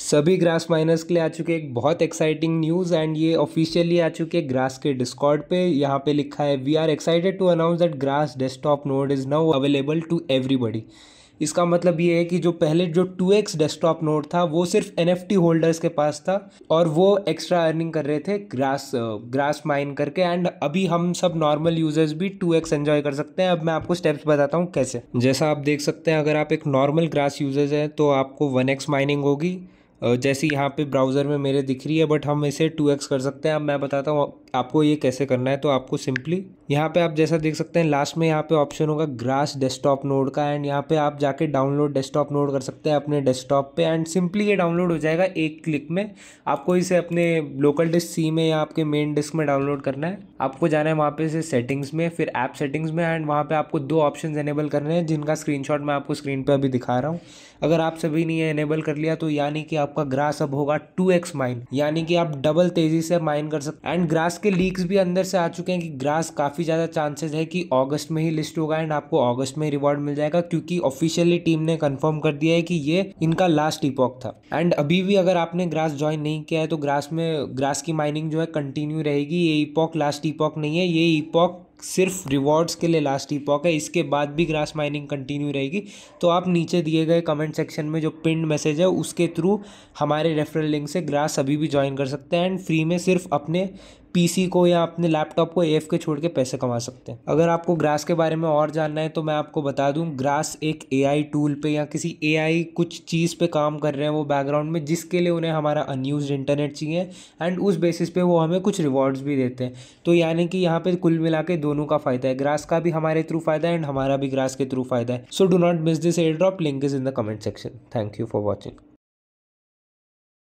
सभी grass miners के लिए आ चुके एक बहुत एक्साइटिंग न्यूज़ एंड ये ऑफिशियली आ चुके ग्रास के डिस्कॉर्ड पे यहाँ पे लिखा है we are excited to announce that Grass desktop node is now available to everybody इसका मतलब ये है कि जो पहले जो 2x डेस्कटॉप नोड था वो सिर्फ एन होल्डर्स के पास था और वो एक्स्ट्रा अर्निंग कर रहे थे ग्रास ग्रास माइन करके एंड अभी हम सब नॉर्मल यूजर्स भी 2x एन्जॉय कर सकते हैं अब मैं आपको स्टेप्स बताता हूँ कैसे जैसा आप देख सकते हैं अगर आप एक नॉर्मल ग्रास यूजर्स हैं तो आपको 1x माइनिंग होगी जैसे यहाँ पे ब्राउज़र में मेरे दिख रही है बट हम इसे टू एक्स कर सकते हैं अब मैं बताता हूँ आपको ये कैसे करना है तो आपको सिंपली यहाँ पे आप जैसा देख सकते हैं लास्ट में यहाँ पे ऑप्शन होगा ग्रास डेस्कटॉप नोड का एंड यहाँ पे आप जाके डाउनलोड डेस्कटॉप नोड कर सकते हैं अपने डेस्कटॉप पे एंड सिंपली ये डाउनलोड हो जाएगा एक क्लिक में आपको इसे अपने लोकल डिस्क सी में या आपके मेन डिस्क में डाउनलोड करना है आपको जाना है वहाँ पे इसे सेटिंग्स में फिर ऐप सेटिंग्स में एंड वहाँ पर आपको दो ऑप्शन एनेबल करने हैं जिनका स्क्रीन मैं आपको स्क्रीन पर अभी दिखा रहा हूँ अगर आप सभी ने यह एनेबल कर लिया तो यानी कि आप आपका ग्रास अब होगा टू एक्स माइन यानी कि आप डबल तेजी से माइन कर सकते एंड ग्रास के लीक्स भी अंदर से आ चुके हैं कि ग्रास काफी ज्यादा चांसेस है कि अगस्त में ही लिस्ट होगा एंड आपको अगस्त में रिवॉर्ड मिल जाएगा क्योंकि ऑफिशियली टीम ने कंफर्म कर दिया है कि ये इनका लास्ट इपॉक था एंड अभी भी अगर आपने ग्रास ज्वाइन नहीं किया है तो ग्रास में ग्रास की माइनिंग जो है कंटिन्यू रहेगी ये इपॉक लास्ट इपॉक नहीं है ये इपॉक सिर्फ रिवॉर्ड्स के लिए लास्ट ईपॉक है इसके बाद भी ग्रास माइनिंग कंटिन्यू रहेगी तो आप नीचे दिए गए कमेंट सेक्शन में जो पिंड मैसेज है उसके थ्रू हमारे रेफरल लिंक से ग्रास अभी भी ज्वाइन कर सकते हैं एंड फ्री में सिर्फ अपने पीसी को या अपने लैपटॉप को एफ के छोड़ के पैसे कमा सकते हैं अगर आपको ग्रास के बारे में और जानना है तो मैं आपको बता दूं ग्रास एक एआई टूल पे या किसी एआई कुछ चीज़ पे काम कर रहे हैं वो बैकग्राउंड में जिसके लिए उन्हें हमारा अनयूज इंटरनेट चाहिए एंड उस बेसिस पे वो हमें कुछ रिवॉर्ड्स भी देते हैं तो यानी कि यहाँ पर कुल मिला के दोनों का फ़ायदा है ग्रास का भी हमारे थ्रू फ़ायदा है एंड हमारा भी ग्रास के थ्रू फ़ायदा है so do not miss this airdrop link is in the comment section thank you for watching